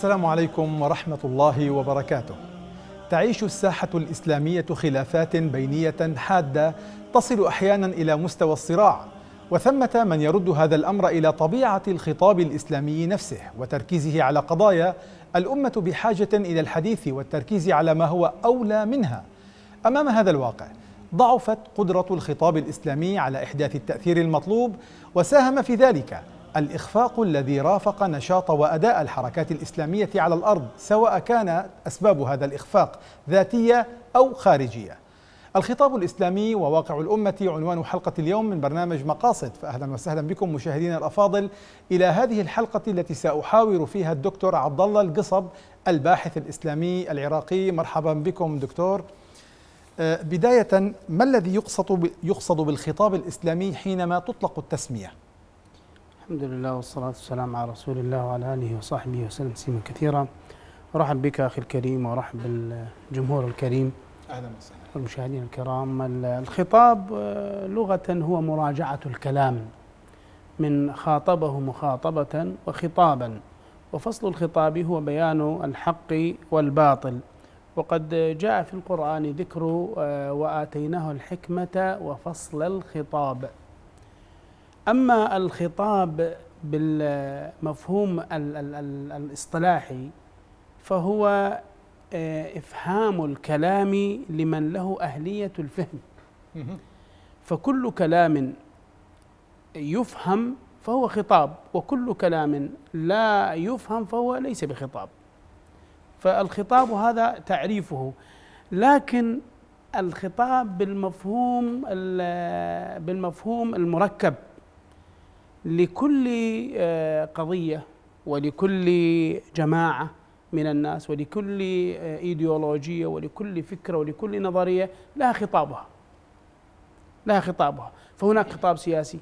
السلام عليكم ورحمة الله وبركاته. تعيش الساحة الإسلامية خلافات بينية حادة تصل أحيانا إلى مستوى الصراع، وثمة من يرد هذا الأمر إلى طبيعة الخطاب الإسلامي نفسه وتركيزه على قضايا الأمة بحاجة إلى الحديث والتركيز على ما هو أولى منها. أمام هذا الواقع، ضعفت قدرة الخطاب الإسلامي على إحداث التأثير المطلوب وساهم في ذلك الإخفاق الذي رافق نشاط وأداء الحركات الإسلامية على الأرض سواء كان أسباب هذا الإخفاق ذاتية أو خارجية الخطاب الإسلامي وواقع الأمة عنوان حلقة اليوم من برنامج مقاصد فأهلا وسهلا بكم مشاهدينا الأفاضل إلى هذه الحلقة التي سأحاور فيها الدكتور عبد الله القصب الباحث الإسلامي العراقي مرحبا بكم دكتور أه، بداية ما الذي يقصد يقصد بالخطاب الإسلامي حينما تطلق التسمية؟ الحمد لله والصلاة والسلام على رسول الله وعلى آله وصحبه وسلم سيما كثيرا أرحب بك أخي الكريم وأرحب بالجمهور الكريم أهلا وسهلا المشاهدين الكرام الخطاب آه، لغة هو مراجعة الكلام من خاطبه مخاطبة وخطابا وفصل الخطاب هو بيان الحق والباطل وقد جاء في القرآن ذكر آه، وآتيناه الحكمة وفصل الخطاب أما الخطاب بالمفهوم الاصطلاحي فهو آه، إفهام الكلام لمن له أهلية الفهم فكل كلام يفهم فهو خطاب وكل كلام لا يفهم فهو ليس بخطاب فالخطاب هذا تعريفه لكن الخطاب بالمفهوم بالمفهوم المركب لكل آه، قضيه ولكل جماعه من الناس ولكل آه، ايديولوجيه ولكل فكره ولكل نظريه لها خطابها لها خطابها فهناك خطاب سياسي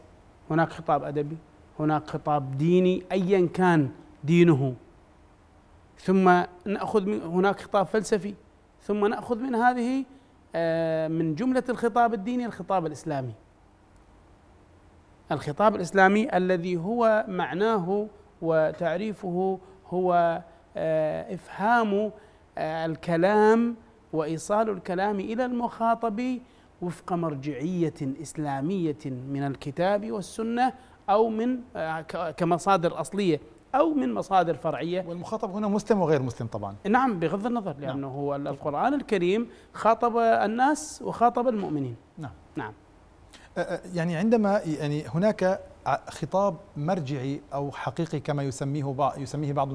هناك خطاب ادبي هناك خطاب ديني ايا كان دينه ثم ناخذ من هناك خطاب فلسفي ثم ناخذ من هذه آه، من جمله الخطاب الديني الخطاب الاسلامي الخطاب الاسلامي الذي هو معناه وتعريفه هو آه، افهام آه، الكلام وايصال الكلام الى المخاطب وفق مرجعيه اسلاميه من الكتاب والسنه او من آه، كمصادر اصليه او من مصادر فرعيه والمخاطب هنا مسلم وغير مسلم طبعا نعم بغض النظر لانه نعم. هو القران الكريم خاطب الناس وخاطب المؤمنين نعم نعم أه، أه، يعني عندما يعني هناك خطاب مرجعي او حقيقي كما يسميه بعض يسميه بعض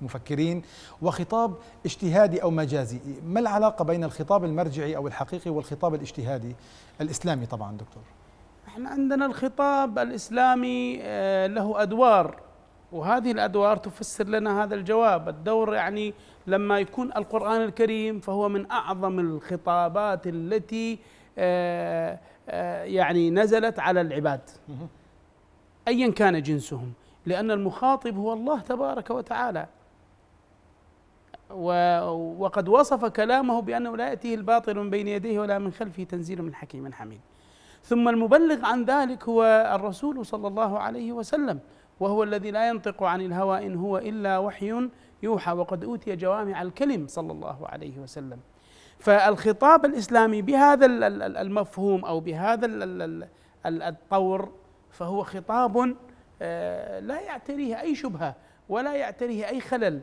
المفكرين وخطاب اجتهادي او مجازي، ما العلاقه بين الخطاب المرجعي او الحقيقي والخطاب الاجتهادي الاسلامي طبعا دكتور؟ احنا عندنا الخطاب الاسلامي أه، له ادوار وهذه الادوار تفسر لنا هذا الجواب، الدور يعني لما يكون القران الكريم فهو من اعظم الخطابات التي آه، يعني نزلت على العباد ايا كان جنسهم لان المخاطب هو الله تبارك وتعالى وقد وصف كلامه بانه لا ياتيه الباطل من بين يديه ولا من خلفه تنزيل من حكيم حميد ثم المبلغ عن ذلك هو الرسول صلى الله عليه وسلم وهو الذي لا ينطق عن الهوى ان هو الا وحي يوحى وقد اوتي جوامع الكلم صلى الله عليه وسلم فالخطاب الاسلامي بهذا المفهوم او بهذا الطور فهو خطاب آه، لا يعتريه اي شبهه ولا يعتريه اي خلل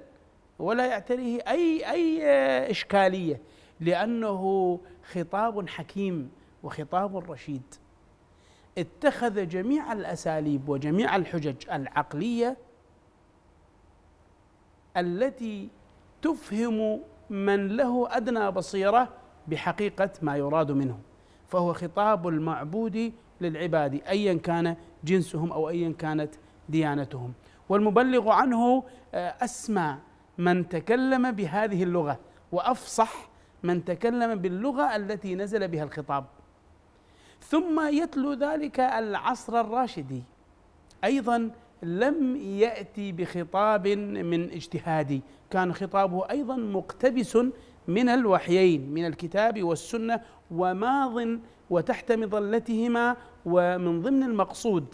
ولا يعتريه اي اي آه، اشكاليه لانه خطاب حكيم وخطاب رشيد اتخذ جميع الاساليب وجميع الحجج العقليه التي تفهم من له ادنى بصيره بحقيقه ما يراد منه فهو خطاب المعبود للعباد ايا كان جنسهم او ايا كانت ديانتهم والمبلغ عنه آه، اسمى من تكلم بهذه اللغه وافصح من تكلم باللغه التي نزل بها الخطاب ثم يتلو ذلك العصر الراشدي ايضا لم يأتي بخطاب من اجتهادي كان خطابه أيضا مقتبس من الوحيين من الكتاب والسنة وماض وتحت مظلتهما ومن ضمن المقصود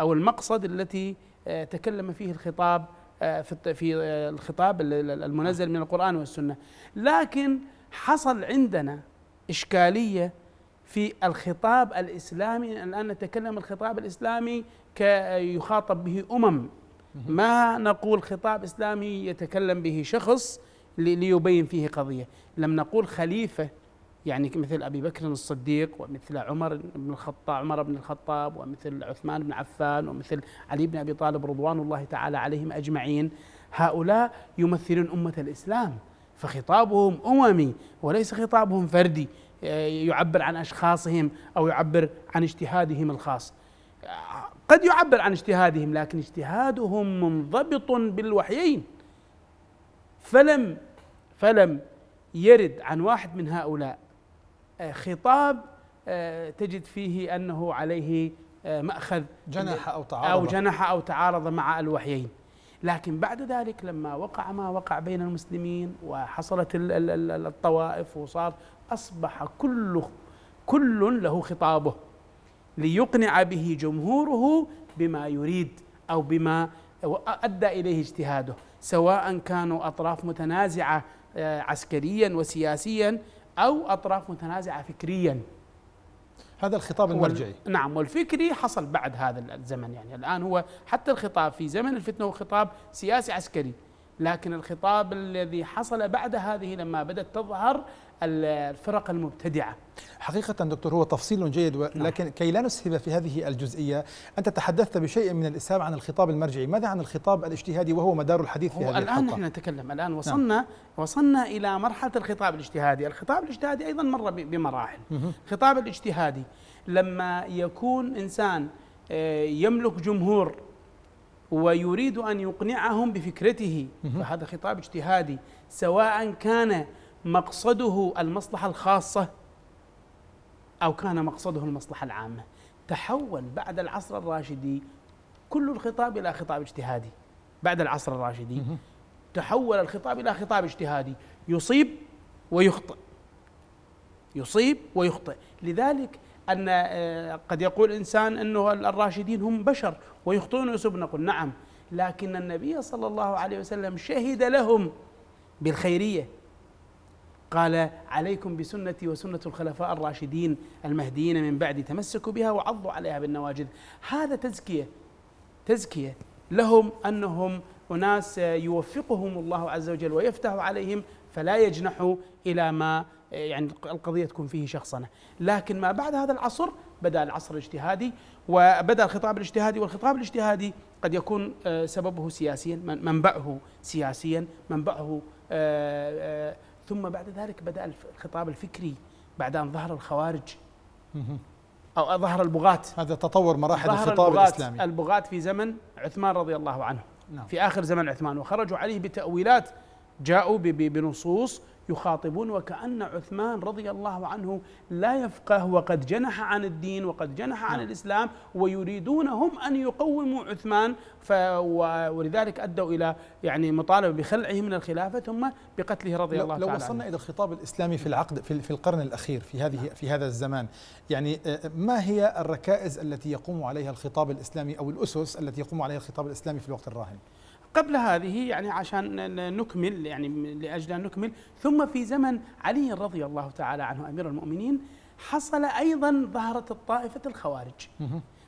أو المقصد التي آه، تكلم فيه الخطاب آه، في آه، الخطاب المنزل من القرآن والسنة لكن حصل عندنا إشكالية في الخطاب الإسلامي الآن نتكلم الخطاب الإسلامي يخاطب به أمم ما نقول خطاب إسلامي يتكلم به شخص ليبين فيه قضية لم نقول خليفة يعني مثل أبي بكر الصديق ومثل عمر بن الخطاب عمر بن الخطاب ومثل عثمان بن عفان ومثل علي بن أبي طالب رضوان الله تعالى عليهم أجمعين هؤلاء يمثلون أمة الإسلام فخطابهم أممي وليس خطابهم فردي آه، يعبر عن اشخاصهم او يعبر عن اجتهادهم الخاص قد يعبر عن اجتهادهم لكن اجتهادهم منضبط بالوحيين فلم فلم يرد عن واحد من هؤلاء آه، خطاب آه، تجد فيه انه عليه ماخذ جنح او تعارض او جنح او تعارض مع الوحيين لكن بعد ذلك لما وقع ما وقع بين المسلمين وحصلت الطوائف وصار أصبح كل كل له خطابه ليقنع به جمهوره بما يريد أو بما أدى إليه اجتهاده سواء كانوا أطراف متنازعة آه، عسكريا وسياسيا أو أطراف متنازعة فكريا هذا الخطاب المرجعي وال... نعم والفكري حصل بعد هذا الزمن يعني الآن هو حتى الخطاب في زمن الفتنة هو خطاب سياسي عسكري لكن الخطاب الذي حصل بعد هذه لما بدأت تظهر الفرق المبتدعة حقيقة دكتور هو تفصيل جيد ولكن نعم. كي لا نسهب في هذه الجزئية أنت تحدثت بشيء من الإسهاب عن الخطاب المرجعي ماذا عن الخطاب الاجتهادي وهو مدار الحديث في هذه الحلقة الآن نحن نتكلم الآن نعم. وصلنا نعم. وصلنا إلى مرحلة الخطاب الاجتهادي الخطاب الاجتهادي أيضا مر بمراحل الخطاب الاجتهادي لما يكون إنسان آه، يملك جمهور ويريد أن يقنعهم بفكرته فهذا خطاب اجتهادي سواء كان مقصده المصلحه الخاصه او كان مقصده المصلحه العامه تحول بعد العصر الراشدي كل الخطاب الى خطاب اجتهادي بعد العصر الراشدي تحول الخطاب الى خطاب اجتهادي يصيب ويخطئ يصيب ويخطئ لذلك ان آه، قد يقول انسان انه الراشدين هم بشر ويخطئون ويصيبون نقول نعم لكن النبي صلى الله عليه وسلم شهد لهم بالخيريه قال عليكم بسنتي وسنة الخلفاء الراشدين المهديين من بعدي تمسكوا بها وعضوا عليها بالنواجذ هذا تزكية تزكية لهم أنهم أناس يوفقهم الله عز وجل ويفتح عليهم فلا يجنحوا إلى ما يعني القضية تكون فيه شخصنة لكن ما بعد هذا العصر بدأ العصر الاجتهادي وبدأ الخطاب الاجتهادي والخطاب الاجتهادي قد يكون آه، سببه سياسيا منبعه سياسيا منبعه آه، آه، ثم بعد ذلك بدأ الخطاب الفكري بعد أن ظهر الخوارج أو ظهر البغاة هذا تطور مراحل الخطاب الإسلامي البغاة في زمن عثمان رضي الله عنه نعم. في آخر زمن عثمان وخرجوا عليه بتأويلات جاءوا بنصوص يخاطبون وكأن عثمان رضي الله عنه لا يفقه وقد جنح عن الدين وقد جنح عن نعم. الإسلام ويريدون هم أن يقوموا عثمان ولذلك أدوا إلى يعني مطالبة بخلعه من الخلافة ثم بقتله رضي الله تعالى لو وصلنا عنه. إلى الخطاب الإسلامي في العقد في, في القرن الأخير في هذه نعم. في هذا الزمان يعني آه، ما هي الركائز التي يقوم عليها الخطاب الإسلامي أو الأسس التي يقوم عليها الخطاب الإسلامي في الوقت الراهن قبل هذه يعني عشان نكمل يعني لاجل ان نكمل ثم في زمن علي رضي الله تعالى عنه امير المؤمنين حصل ايضا ظهرت الطائفه الخوارج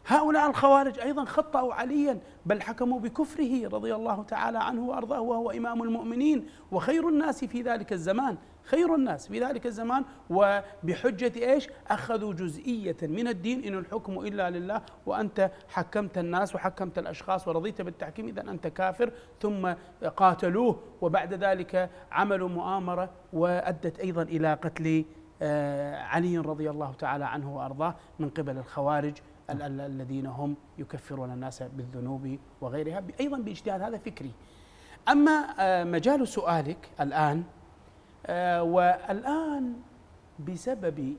هؤلاء الخوارج ايضا خطأوا عليا بل حكموا بكفره رضي الله تعالى عنه وارضاه وهو امام المؤمنين وخير الناس في ذلك الزمان خير الناس في ذلك الزمان وبحجة إيش أخذوا جزئية من الدين إن الحكم إلا لله وأنت حكمت الناس وحكمت الأشخاص ورضيت بالتحكيم إذا أنت كافر ثم قاتلوه وبعد ذلك عملوا مؤامرة وأدت أيضا إلى قتل آه، علي رضي الله تعالى عنه وأرضاه من قبل الخوارج الذين هم يكفرون الناس بالذنوب وغيرها أيضا باجتهاد هذا فكري أما آه، مجال سؤالك الآن آه، والآن بسبب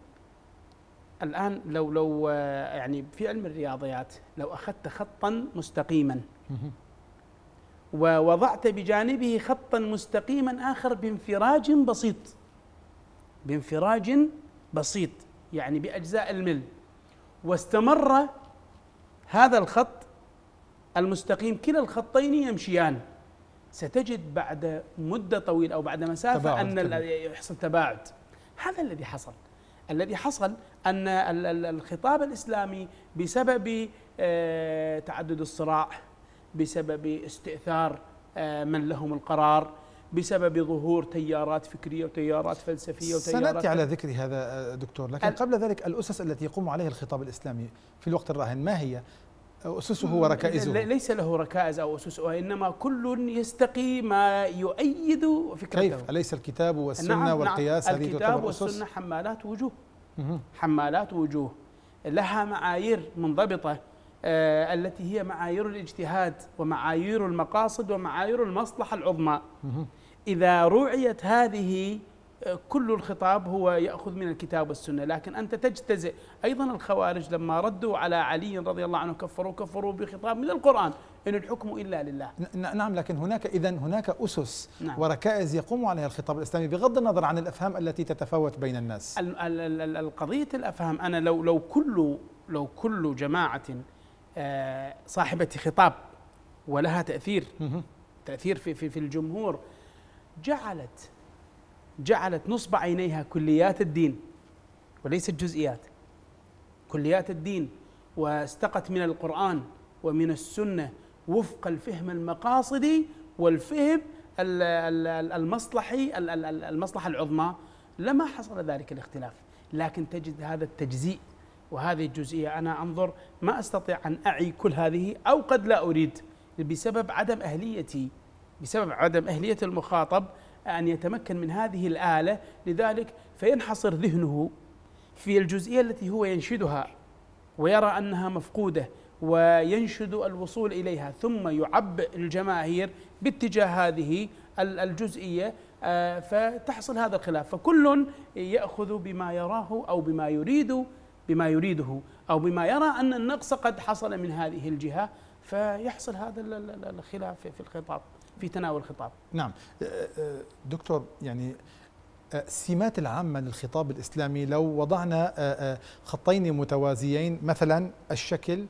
الآن لو لو آه، يعني في علم الرياضيات لو أخذت خطا مستقيما ووضعت بجانبه خطا مستقيما آخر بانفراج بسيط بانفراج بسيط يعني بأجزاء المل واستمر هذا الخط المستقيم كلا الخطين يمشيان ستجد بعد مدة طويلة أو بعد مسافة تباعد أن يحصل تباعد هذا الذي حصل الذي حصل أن الخطاب الإسلامي بسبب آه، تعدد الصراع بسبب استئثار آه، من لهم القرار بسبب ظهور تيارات فكرية وتيارات فلسفية وتيارات سنأتي على ذكر هذا آه، دكتور لكن قبل ذلك الأسس التي يقوم عليها الخطاب الإسلامي في الوقت الراهن ما هي أسسه وركائزه ليس له ركائز أو أسس وإنما كل يستقي ما يؤيد فكرته كيف أليس الكتاب والسنة نعم, نعم. والقياس نعم هذه الكتاب والسنة حمالات وجوه حمالات وجوه لها معايير منضبطة آه التي هي معايير الاجتهاد ومعايير المقاصد ومعايير المصلحة العظمى إذا روعيت هذه كل الخطاب هو يأخذ من الكتاب والسنة لكن أنت تجتزئ أيضا الخوارج لما ردوا على علي رضي الله عنه كفروا كفروا بخطاب من القرآن إن الحكم إلا لله نعم لكن هناك إذا هناك أسس نعم وركائز يقوم عليها الخطاب الإسلامي بغض النظر عن الأفهام التي تتفاوت بين الناس القضية الأفهام أنا لو لو كل لو كل جماعة آه، صاحبة خطاب ولها تأثير تأثير في في, في الجمهور جعلت جعلت نصب عينيها كليات الدين وليست جزئيات كليات الدين واستقت من القرآن ومن السنة وفق الفهم المقاصدي والفهم المصلحي المصلحة العظمى لما حصل ذلك الاختلاف لكن تجد هذا التجزيء وهذه الجزئية أنا أنظر ما أستطيع أن أعي كل هذه أو قد لا أريد بسبب عدم أهليتي بسبب عدم أهلية المخاطب أن يتمكن من هذه الآلة لذلك فينحصر ذهنه في الجزئية التي هو ينشدها ويرى أنها مفقودة وينشد الوصول إليها ثم يعبئ الجماهير باتجاه هذه الجزئية آه، فتحصل هذا الخلاف فكل يأخذ بما يراه أو بما يريد بما يريده أو بما يرى أن النقص قد حصل من هذه الجهة فيحصل هذا الخلاف في الخطاب في تناول الخطاب نعم أه، أه، دكتور يعني السمات أه، العامة للخطاب الإسلامي لو وضعنا خطين متوازيين مثلا الشكل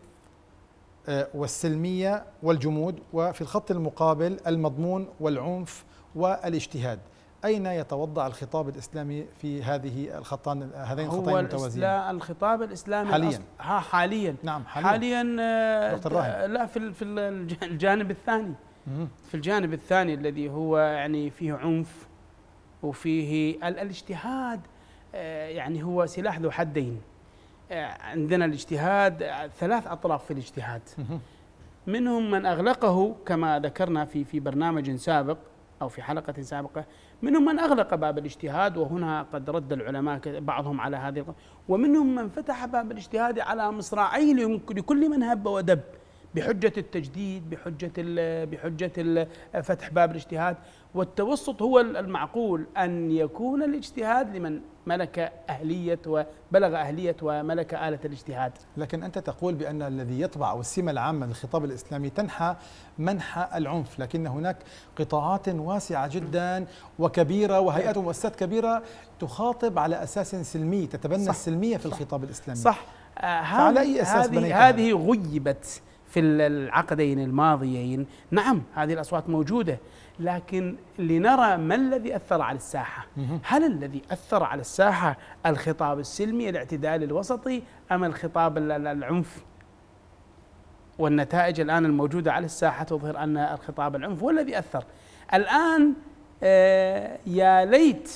والسلمية والجمود وفي الخط المقابل المضمون والعنف والاجتهاد أين يتوضع الخطاب الإسلامي في هذه الخطان هذين الخطين المتوازيين؟ هو الخطاب الإسلامي حاليا ها حاليا نعم حاليا, حاليا دكتور راهب لا في الجانب الثاني في الجانب الثاني الذي هو يعني فيه عنف وفيه الاجتهاد آه، يعني هو سلاح ذو حدين آه، عندنا الاجتهاد آه، ثلاث اطراف في الاجتهاد منهم من اغلقه كما ذكرنا في في برنامج سابق او في حلقه سابقه منهم من اغلق باب الاجتهاد وهنا قد رد العلماء بعضهم على هذه ومنهم من فتح باب الاجتهاد على مصراعيه لكل من هب ودب بحجة التجديد بحجة بحجة فتح باب الاجتهاد والتوسط هو المعقول أن يكون الاجتهاد لمن ملك أهلية وبلغ أهلية وملك آلة الاجتهاد لكن أنت تقول بأن الذي يطبع أو السمة العامة للخطاب الإسلامي تنحى منحى العنف لكن هناك قطاعات واسعة جدا وكبيرة وهيئات ومؤسسات كبيرة تخاطب على أساس سلمي تتبنى صح السلمية في صح الخطاب الإسلامي صح, صح. آه هذه هذه غيبت في العقدين الماضيين نعم هذه الأصوات موجودة لكن لنرى ما الذي أثر على الساحة هل الذي أثر على الساحة الخطاب السلمي الاعتدال الوسطي أم الخطاب العنف والنتائج الآن الموجودة على الساحة تظهر أن الخطاب العنف هو الذي أثر الآن آه، يا ليت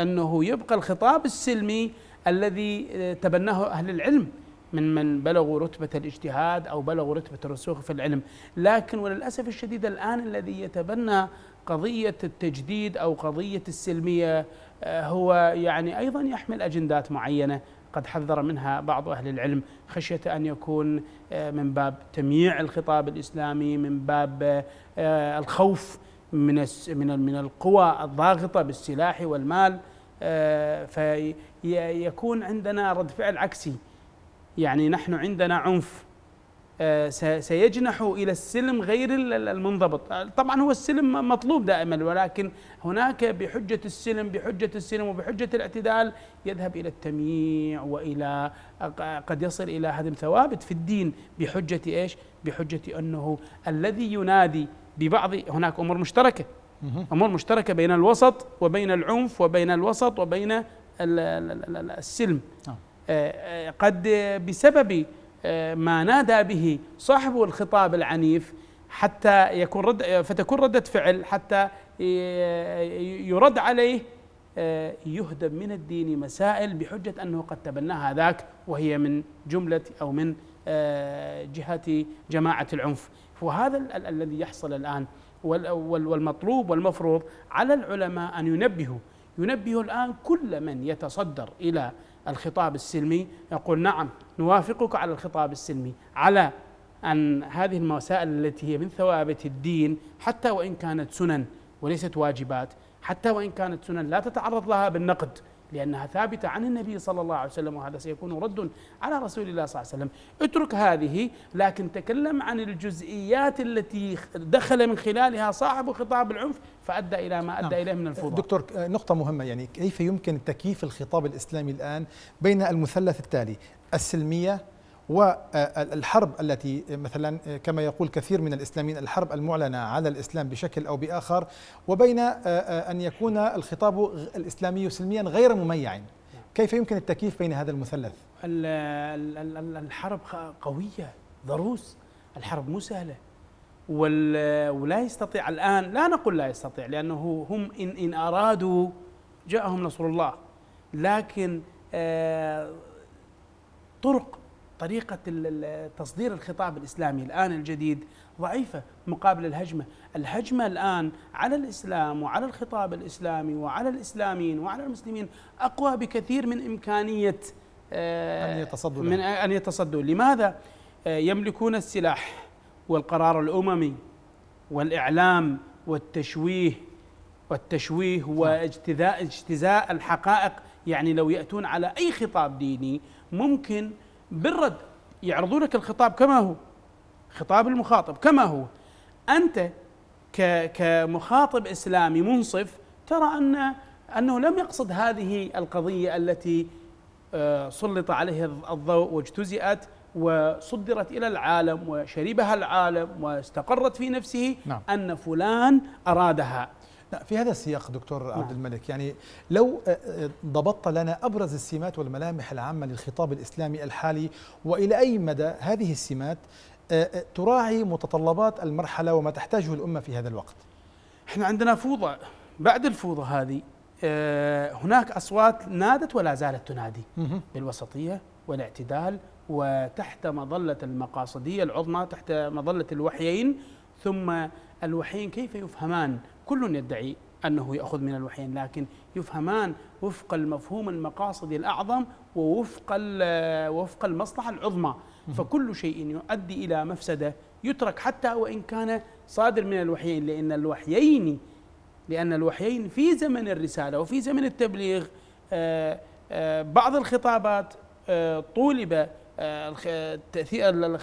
أنه يبقى الخطاب السلمي الذي آه، تبناه أهل العلم من من بلغوا رتبة الاجتهاد أو بلغوا رتبة الرسوخ في العلم لكن وللأسف الشديد الآن الذي يتبنى قضية التجديد أو قضية السلمية آه، هو يعني أيضا يحمل أجندات معينة قد حذر منها بعض أهل العلم خشية أن يكون آه، من باب تمييع الخطاب الإسلامي من باب آه، الخوف من من القوى الضاغطة بالسلاح والمال فيكون عندنا رد فعل عكسي يعني نحن عندنا عنف آه، سيجنح الى السلم غير المنضبط، آه، طبعا هو السلم مطلوب دائما ولكن هناك بحجه السلم بحجه السلم وبحجه الاعتدال يذهب الى التمييع والى قد يصل الى هدم ثوابت في الدين بحجه ايش؟ بحجه انه الذي ينادي ببعض هناك امور مشتركه امور مشتركه بين الوسط وبين العنف وبين الوسط وبين السلم نعم. قد بسبب آه، ما نادى به صاحب الخطاب العنيف حتى يكون رد فتكون ردة فعل حتى آه، يرد عليه آه، يهدم من الدين مسائل بحجة أنه قد تبناها ذاك وهي من جملة أو من جهة جماعة العنف وهذا ال- الذي يحصل الآن والمطلوب والمفروض على العلماء أن ينبهوا ينبهوا الآن كل من يتصدر إلى الخطاب السلمي يقول نعم نوافقك على الخطاب السلمي على أن هذه المسائل التي هي من ثوابت الدين حتى وإن كانت سنن وليست واجبات حتى وإن كانت سنن لا تتعرض لها بالنقد لأنها ثابتة عن النبي صلى الله عليه وسلم وهذا سيكون رد على رسول الله صلى الله عليه وسلم اترك هذه لكن تكلم عن الجزئيات التي دخل من خلالها صاحب خطاب العنف فأدى إلى ما أدى نعم. إليه من الفوضى دكتور آه، نقطة مهمة يعني كيف يمكن تكييف الخطاب الإسلامي الآن بين المثلث التالي السلمية والحرب آه، التي آه، مثلا كما يقول كثير من الاسلاميين الحرب المعلنه على الاسلام بشكل او باخر وبين ان يكون الخطاب الاسلامي سلميا غير مميع كيف يمكن التكييف بين هذا المثلث؟ الحرب قويه ضروس الحرب مو سهله ولا يستطيع الآن لا نقول لا يستطيع لأنه هم إن, إن أرادوا جاءهم نصر الله لكن آه، طرق طريقة تصدير الخطاب الإسلامي الآن الجديد ضعيفة مقابل الهجمة الهجمة الآن على الإسلام وعلى الخطاب الإسلامي وعلى الإسلاميين وعلى المسلمين أقوى بكثير من إمكانية آه، أن يتصدوا من أن يتصدوا لماذا آه، يملكون السلاح والقرار الاممي والاعلام والتشويه والتشويه واجتزاء نعم. اجتزاء الحقائق يعني لو ياتون على اي خطاب ديني ممكن بالرد يعرضونك الخطاب كما هو خطاب المخاطب كما هو انت كمخاطب اسلامي منصف ترى ان انه لم يقصد هذه القضيه التي آه، سلط عليها الضوء واجتزئت وصدرت إلى العالم وشربها العالم واستقرت في نفسه نعم. أن فلان أرادها في هذا السياق دكتور نعم. عبد الملك يعني لو آه، آه، ضبطت لنا أبرز السمات والملامح العامة للخطاب الإسلامي الحالي وإلى أي مدى هذه السمات آه، تراعي متطلبات المرحلة وما تحتاجه الأمة في هذا الوقت احنا عندنا فوضى بعد الفوضى هذه هناك أصوات نادت ولا زالت تنادي بالوسطية والاعتدال وتحت مظلة المقاصدية العظمى تحت مظلة الوحيين ثم الوحيين كيف يفهمان كل يدعي أنه يأخذ من الوحيين لكن يفهمان وفق المفهوم المقاصدي الأعظم ووفق وفق المصلحة العظمى فكل شيء يؤدي إلى مفسدة يترك حتى وإن كان صادر من الوحيين لأن الوحيين لأن الوحيين في زمن الرسالة وفي زمن التبليغ آه، آه، بعض الخطابات آه، طولب آه،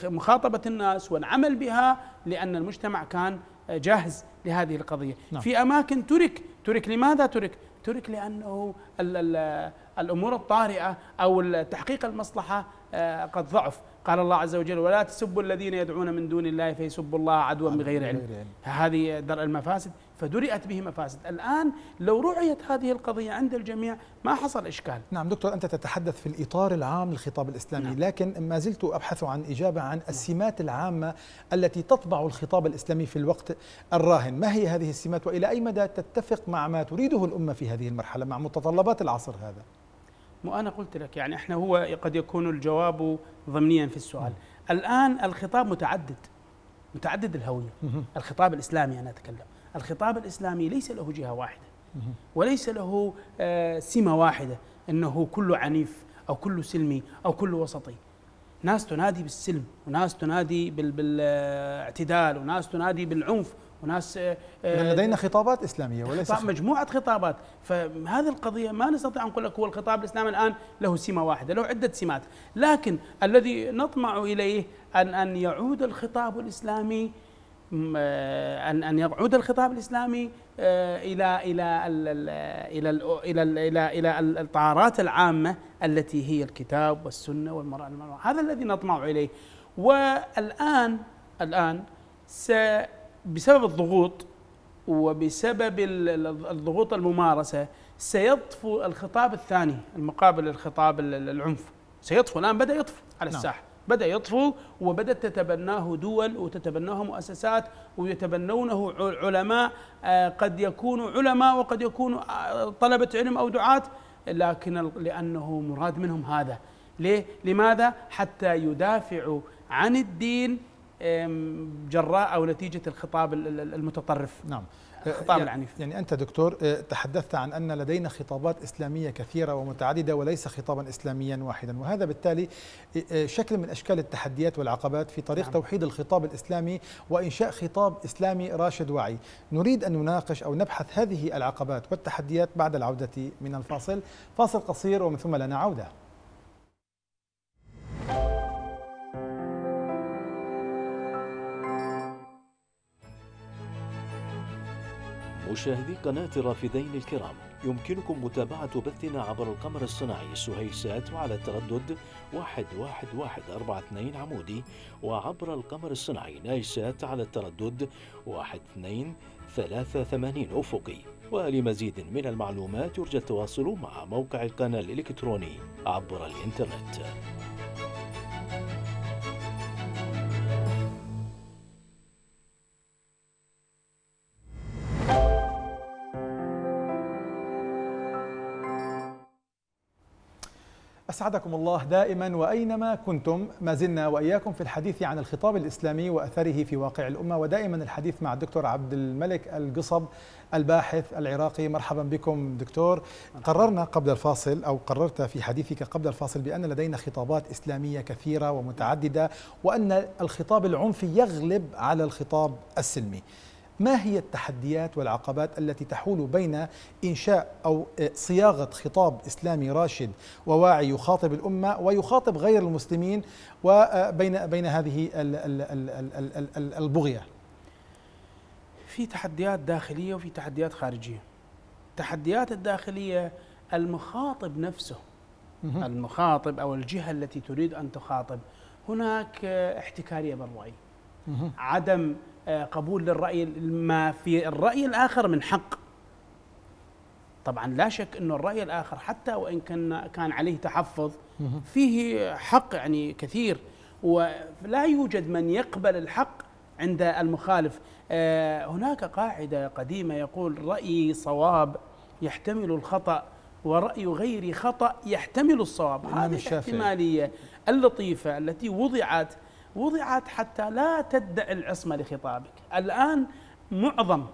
مخاطبة الناس والعمل بها لأن المجتمع كان آه، جاهز لهذه القضية نعم. في أماكن ترك ترك لماذا ترك؟ ترك لأنه الـ الـ الأمور الطارئة أو تحقيق المصلحة آه، قد ضعف قال الله عز وجل ولا تسبوا الذين يدعون من دون الله فيسبوا الله عدوا بغير علم هذه درء المفاسد فدرئت به مفاسد الآن لو رعيت هذه القضية عند الجميع ما حصل إشكال نعم دكتور أنت تتحدث في الإطار العام للخطاب الإسلامي نعم. لكن ما زلت أبحث عن إجابة عن نعم. السمات العامة التي تطبع الخطاب الإسلامي في الوقت الراهن ما هي هذه السمات وإلى أي مدى تتفق مع ما تريده الأمة في هذه المرحلة مع متطلبات العصر هذا مو أنا قلت لك يعني إحنا هو قد يكون الجواب ضمنيا في السؤال م. الآن الخطاب متعدد متعدد الهوية الخطاب الإسلامي أنا أتكلم الخطاب الإسلامي ليس له جهة واحدة وليس له آه، سمة واحدة أنه كله عنيف أو كله سلمي أو كله وسطي ناس تنادي بالسلم وناس تنادي بالاعتدال وناس تنادي بالعنف وناس آه، آه، لدينا خطابات اسلاميه وليس خطاب مجموعه خطابات فهذه القضيه ما نستطيع ان نقول لك هو الخطاب الاسلامي الان له سمه واحده له عده سمات لكن الذي نطمع اليه ان ان يعود الخطاب الاسلامي آه، ان ان يعود الخطاب الاسلامي آه، الى الى الى الى الى الى الطهارات العامه التي هي الكتاب والسنه والمراه المرأة هذا الذي نطمع اليه والان الان بسبب الضغوط وبسبب الضغوط الممارسه سيطفو الخطاب الثاني المقابل للخطاب العنف سيطفو الان بدا يطفو على نعم. الساحه بدأ يطفو وبدأت تتبناه دول وتتبناه مؤسسات ويتبنونه علماء آه، قد يكونوا علماء وقد يكونوا آه، طلبة علم أو دعاة لكن لأنه مراد منهم هذا ليه؟ لماذا؟ حتى يدافعوا عن الدين جراء او نتيجه الخطاب المتطرف نعم الخطاب العنيف يعني, يعني انت دكتور أه، تحدثت عن ان لدينا خطابات اسلاميه كثيره ومتعدده وليس خطابا اسلاميا واحدا وهذا بالتالي أه، أه، شكل من اشكال التحديات والعقبات في طريق نعم. توحيد الخطاب الاسلامي وانشاء خطاب اسلامي راشد واعي نريد ان نناقش او نبحث هذه العقبات والتحديات بعد العوده من الفاصل فاصل قصير ومن ثم لنا عوده مشاهدي قناة الرافدين الكرام يمكنكم متابعة بثنا عبر القمر الصناعي سهيسات وعلى التردد 11142 عمودي وعبر القمر الصناعي نايسات على التردد 1283 أفقي ولمزيد من المعلومات يرجى التواصل مع موقع القناة الإلكتروني عبر الإنترنت أسعدكم الله دائما وأينما كنتم ما زلنا وإياكم في الحديث عن الخطاب الإسلامي وأثره في واقع الأمة ودائما الحديث مع الدكتور عبد الملك القصب الباحث العراقي مرحبا بكم دكتور قررنا قبل الفاصل أو قررت في حديثك قبل الفاصل بأن لدينا خطابات إسلامية كثيرة ومتعددة وأن الخطاب العنفي يغلب على الخطاب السلمي ما هي التحديات والعقبات التي تحول بين إنشاء أو صياغة خطاب إسلامي راشد وواعي يخاطب الأمة ويخاطب غير المسلمين وبين بين هذه البغية في تحديات داخلية وفي تحديات خارجية التحديات الداخلية المخاطب نفسه المخاطب أو الجهة التي تريد أن تخاطب هناك احتكارية بالرأي عدم آه، قبول للرأي ما في الرأي الآخر من حق طبعا لا شك أن الرأي الآخر حتى وإن كان, كان عليه تحفظ فيه حق يعني كثير ولا يوجد من يقبل الحق عند المخالف آه، هناك قاعدة قديمة يقول رأيي صواب يحتمل الخطأ ورأي غيري خطأ يحتمل الصواب هذه الاحتمالية اللطيفة التي وضعت وضعت حتى لا تدعي العصمة لخطابك الآن معظم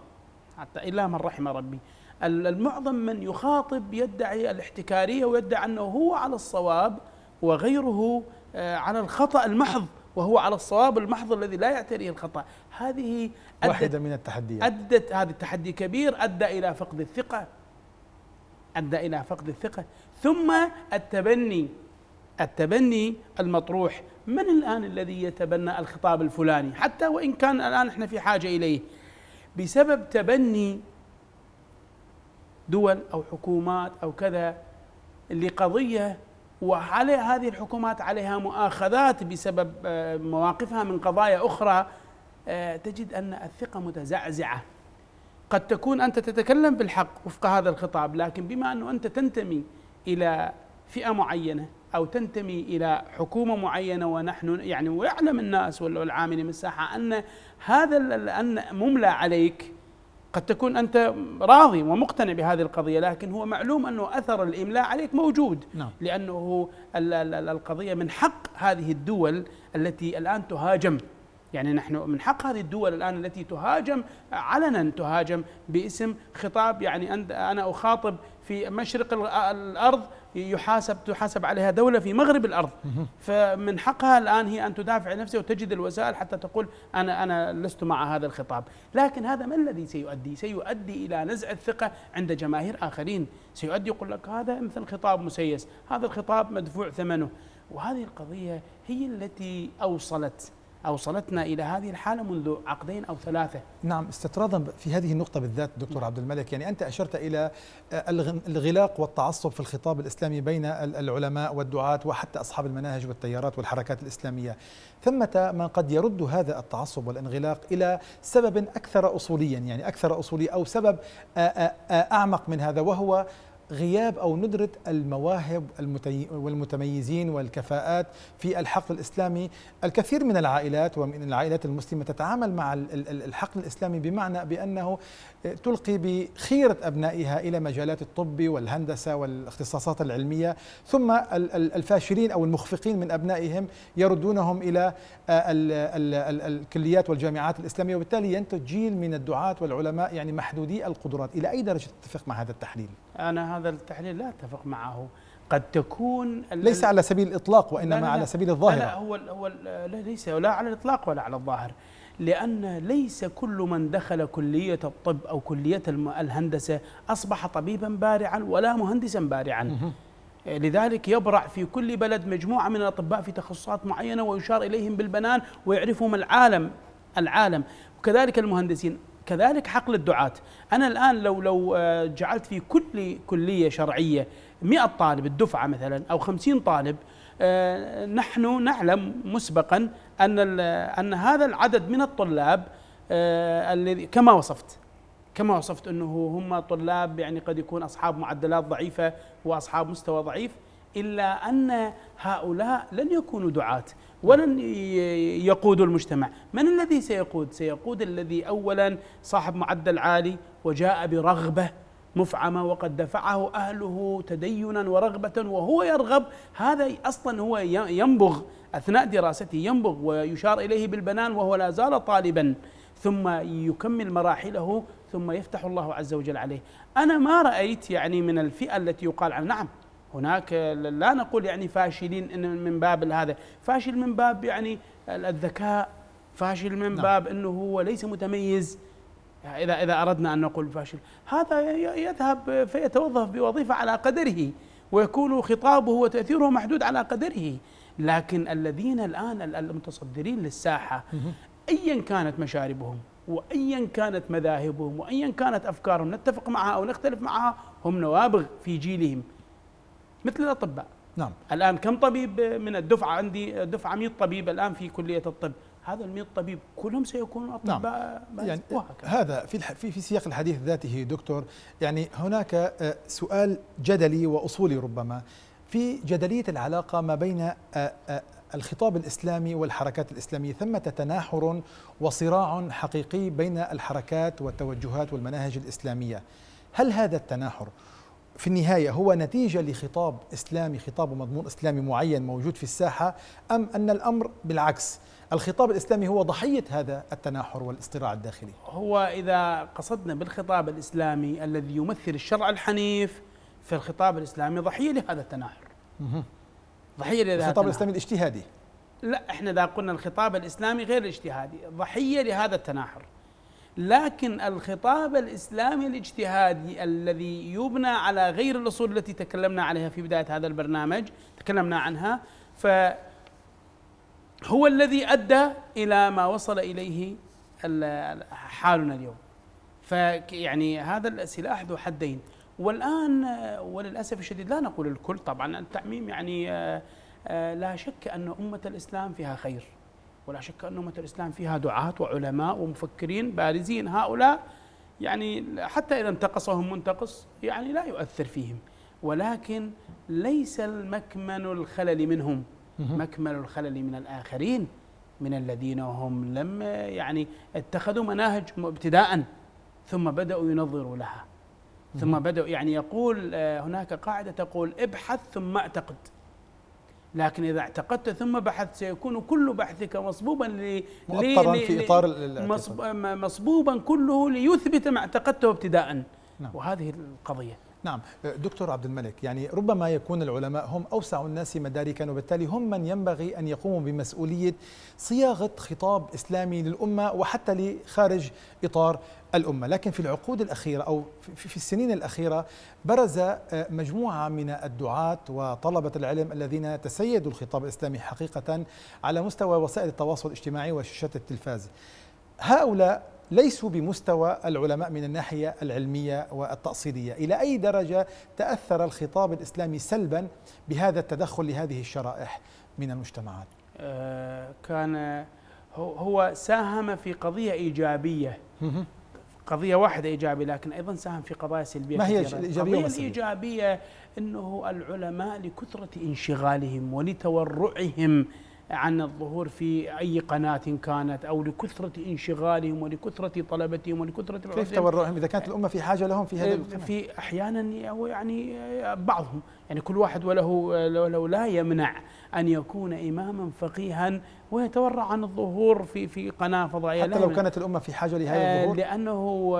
حتى إلا من رحم ربي المعظم من يخاطب يدعي الاحتكارية ويدعي أنه هو على الصواب وغيره آه، على الخطأ المحض وهو على الصواب المحض الذي لا يعتريه الخطأ هذه واحدة من التحديات أدت هذا التحدي كبير أدى إلى فقد الثقة أدى إلى فقد الثقة ثم التبني التبني المطروح من الآن الذي يتبنى الخطاب الفلاني حتى وإن كان الآن إحنا في حاجة إليه بسبب تبني دول أو حكومات أو كذا لقضية وعلى هذه الحكومات عليها مؤاخذات بسبب آه، مواقفها من قضايا أخرى آه، تجد أن الثقة متزعزعة قد تكون أنت تتكلم بالحق وفق هذا الخطاب لكن بما أنه أنت تنتمي إلى فئة معينة أو تنتمي إلى حكومة معينة ونحن يعني ويعلم الناس والعاملين من الساحة أن هذا أن مملى عليك قد تكون أنت راضي ومقتنع بهذه القضية لكن هو معلوم أنه أثر الإملاء عليك موجود نعم. لأنه القضية من حق هذه الدول التي الآن تهاجم يعني نحن من حق هذه الدول الان التي تهاجم علنا تهاجم باسم خطاب يعني انا اخاطب في مشرق الارض يحاسب تحاسب عليها دولة في مغرب الأرض فمن حقها الآن هي أن تدافع نفسها وتجد الوسائل حتى تقول أنا أنا لست مع هذا الخطاب لكن هذا ما الذي سيؤدي سيؤدي إلى نزع الثقة عند جماهير آخرين سيؤدي يقول لك هذا مثل خطاب مسيس هذا الخطاب مدفوع ثمنه وهذه القضية هي التي أوصلت أوصلتنا إلى هذه الحالة منذ عقدين أو ثلاثة نعم استطرادا في هذه النقطة بالذات دكتور عبد الملك يعني أنت أشرت إلى آه، الغلاق والتعصب في الخطاب الإسلامي بين العلماء والدعاة وحتى أصحاب المناهج والتيارات والحركات الإسلامية ثمة ما قد يرد هذا التعصب والانغلاق إلى سبب أكثر أصوليا يعني أكثر أصولي أو سبب آه، آه، أعمق من هذا وهو غياب أو ندرة المواهب والمتميزين والكفاءات في الحقل الإسلامي الكثير من العائلات ومن العائلات المسلمة تتعامل مع الحقل الإسلامي بمعنى بأنه آه، تلقي بخيرة أبنائها إلى مجالات الطب والهندسة والاختصاصات العلمية ثم الفاشلين أو المخفقين من أبنائهم يردونهم إلى آه، الكليات والجامعات الإسلامية وبالتالي ينتج جيل من الدعاة والعلماء يعني محدودي القدرات إلى أي درجة تتفق مع هذا التحليل؟ أنا هذا التحليل لا أتفق معه قد تكون ليس على سبيل الإطلاق وإنما لا على سبيل الظاهر لا هو, هو لا ليس لا على الإطلاق ولا على الظاهر لأن ليس كل من دخل كلية الطب أو كلية الهندسة أصبح طبيبا بارعا ولا مهندسا بارعا لذلك يبرع في كل بلد مجموعة من الأطباء في تخصصات معينة ويشار إليهم بالبنان ويعرفهم العالم العالم وكذلك المهندسين كذلك حقل الدعاة أنا الآن لو لو آه، جعلت في كل كلية شرعية 100 طالب الدفعة مثلا أو 50 طالب آه، نحن نعلم مسبقا أن أن هذا العدد من الطلاب آه، الذي كما وصفت كما وصفت أنه هم طلاب يعني قد يكون أصحاب معدلات ضعيفة وأصحاب مستوى ضعيف إلا أن هؤلاء لن يكونوا دعاة ولن يقودوا المجتمع من الذي سيقود؟ سيقود الذي أولا صاحب معدل عالي وجاء برغبة مفعمة وقد دفعه أهله تدينا ورغبة وهو يرغب هذا أصلا هو ينبغ أثناء دراسته ينبغ ويشار إليه بالبنان وهو لا زال طالبا ثم يكمل مراحله ثم يفتح الله عز وجل عليه أنا ما رأيت يعني من الفئة التي يقال عنها نعم هناك لا نقول يعني فاشلين من باب هذا فاشل من باب يعني الذكاء فاشل من نعم. باب انه هو ليس متميز اذا اذا اردنا ان نقول فاشل هذا يذهب فيتوظف بوظيفه على قدره ويكون خطابه وتاثيره محدود على قدره لكن الذين الان المتصدرين للساحه ايا كانت مشاربهم وايا كانت مذاهبهم وايا كانت افكارهم نتفق معها او نختلف معها هم نوابغ في جيلهم مثل الاطباء نعم الان كم طبيب من الدفعه عندي دفعه 100 طبيب الان في كليه الطب هذا ال 100 طبيب كلهم سيكونون نعم. اطباء نعم. يعني آه، وهكذا. هذا في في في سياق الحديث ذاته دكتور يعني هناك آه، سؤال جدلي واصولي ربما في جدليه العلاقه ما بين آه، الخطاب الاسلامي والحركات الاسلاميه ثمه تناحر وصراع حقيقي بين الحركات والتوجهات والمناهج الاسلاميه هل هذا التناحر في النهاية هو نتيجة لخطاب إسلامي خطاب مضمون إسلامي معين موجود في الساحة أم أن الأمر بالعكس الخطاب الإسلامي هو ضحية هذا التناحر والاصطراع الداخلي هو إذا قصدنا بالخطاب الإسلامي الذي يمثل الشرع الحنيف فالخطاب الإسلامي ضحية لهذا التناحر ضحية لهذا الخطاب التناحر. الإسلامي الاجتهادي لا احنا اذا قلنا الخطاب الاسلامي غير الاجتهادي ضحيه لهذا التناحر لكن الخطاب الإسلامي الاجتهادي الذي يبنى على غير الأصول التي تكلمنا عليها في بداية هذا البرنامج تكلمنا عنها فهو الذي أدى إلى ما وصل إليه حالنا اليوم فيعني هذا السلاح ذو حدين والآن وللأسف الشديد لا نقول الكل طبعا التعميم يعني آه، آه، لا شك أن أمة الإسلام فيها خير ولا شك أن أمة الإسلام فيها دعاة وعلماء ومفكرين بارزين هؤلاء يعني حتى إذا انتقصهم منتقص يعني لا يؤثر فيهم ولكن ليس المكمن الخلل منهم مكمن الخلل من الآخرين من الذين هم لم يعني اتخذوا مناهج ابتداء ثم بدأوا ينظروا لها ثم بدأوا يعني يقول آه، هناك قاعدة تقول ابحث ثم اعتقد لكن إذا اعتقدت ثم بحثت سيكون كل بحثك مصبوبا لي لي... في إطار مصبوبا كله ليثبت ما اعتقدته ابتداء نعم. وهذه القضية نعم أه، دكتور عبد الملك يعني ربما يكون العلماء هم أوسع الناس مداركا وبالتالي هم من ينبغي أن يقوموا بمسؤولية صياغة خطاب إسلامي للأمة وحتى لخارج إطار الأمة لكن في العقود الأخيرة أو في السنين الأخيرة برز أه، مجموعة من الدعاة وطلبة العلم الذين تسيدوا الخطاب الإسلامي حقيقة على مستوى وسائل التواصل الاجتماعي وشاشات التلفاز هؤلاء ليسوا بمستوى العلماء من الناحية العلمية والتأصيلية إلى أي درجة تأثر الخطاب الإسلامي سلبا بهذا التدخل لهذه الشرائح من المجتمعات آه، كان هو ساهم في قضية إيجابية قضية واحدة إيجابية لكن أيضا ساهم في قضايا سلبية ما هي الإيجابية الإيجابية القضية الإيجابية أنه العلماء لكثرة انشغالهم ولتورعهم عن الظهور في أي قناة كانت أو لكثرة انشغالهم ولكثرة طلبتهم ولكثرة كيف تورعهم إذا كانت الأمة في حاجة لهم في هذه إيه، القناة في أحيانا يعني آه، بعضهم يعني كل واحد وله آه، لو لا يمنع أن يكون إماما فقيها ويتورع عن الظهور في في قناة فضائية حتى لو كانت الأمة في حاجة لهذا آه، الظهور لأنه